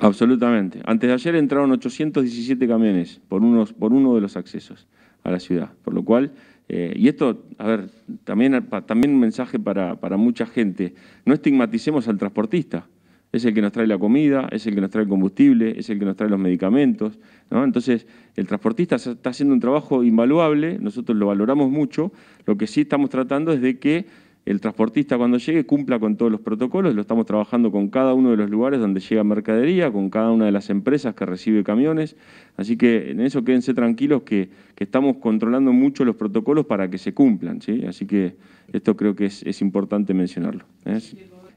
Absolutamente. Antes de ayer entraron 817 camiones por, unos, por uno de los accesos a la ciudad, por lo cual, eh, y esto, a ver, también, también un mensaje para, mucha gente, no estigmaticemos al transportista, es el que nos trae la comida, es el que nos trae el combustible, es el que nos trae los medicamentos. Entonces, el transportista está haciendo un trabajo invaluable, nosotros lo valoramos mucho, lo que sí estamos tratando es de que el transportista cuando llegue cumpla con todos los protocolos, lo estamos trabajando con cada uno de los lugares donde llega mercadería, con cada una de las empresas que recibe camiones, así que en eso quédense tranquilos que, estamos controlando mucho los protocolos para que se cumplan, así que esto creo que es, importante mencionarlo. ¿eh?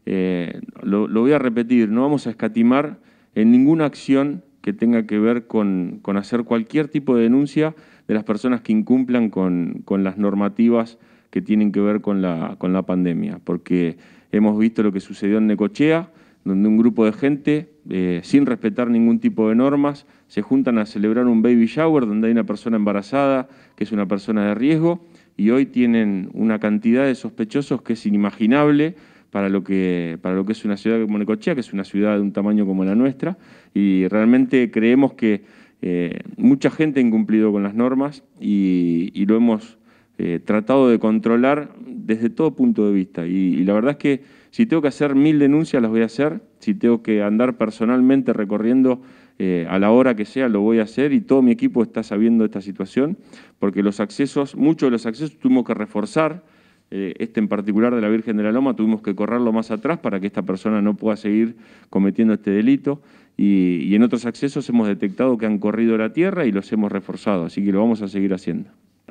Eh, lo, voy a repetir, no vamos a escatimar en ninguna acción que tenga que ver con, hacer cualquier tipo de denuncia de las personas que incumplan con, con las normativas que tienen que ver con la, con la pandemia, porque hemos visto lo que sucedió en Necochea, donde un grupo de gente, eh, sin respetar ningún tipo de normas, se juntan a celebrar un baby shower donde hay una persona embarazada, que es una persona de riesgo, y hoy tienen una cantidad de sospechosos que es inimaginable para lo que, para lo que es una ciudad como Necochea, que es una ciudad de un tamaño como la nuestra, y realmente creemos que eh, mucha gente ha incumplido con las normas y lo hemos eh, tratado de controlar desde todo punto de vista. Y, la verdad es que si tengo que hacer mil denuncias, las voy a hacer. Si tengo que andar personalmente recorriendo eh, a la hora que sea, lo voy a hacer. Y todo mi equipo está sabiendo esta situación, porque los accesos, muchos de los accesos tuvimos que reforzar. Eh, este en particular de la Virgen de la Loma, tuvimos que correrlo más atrás para que esta persona no pueda seguir cometiendo este delito. y en otros accesos hemos detectado que han corrido la tierra y los hemos reforzado, así que lo vamos a seguir haciendo.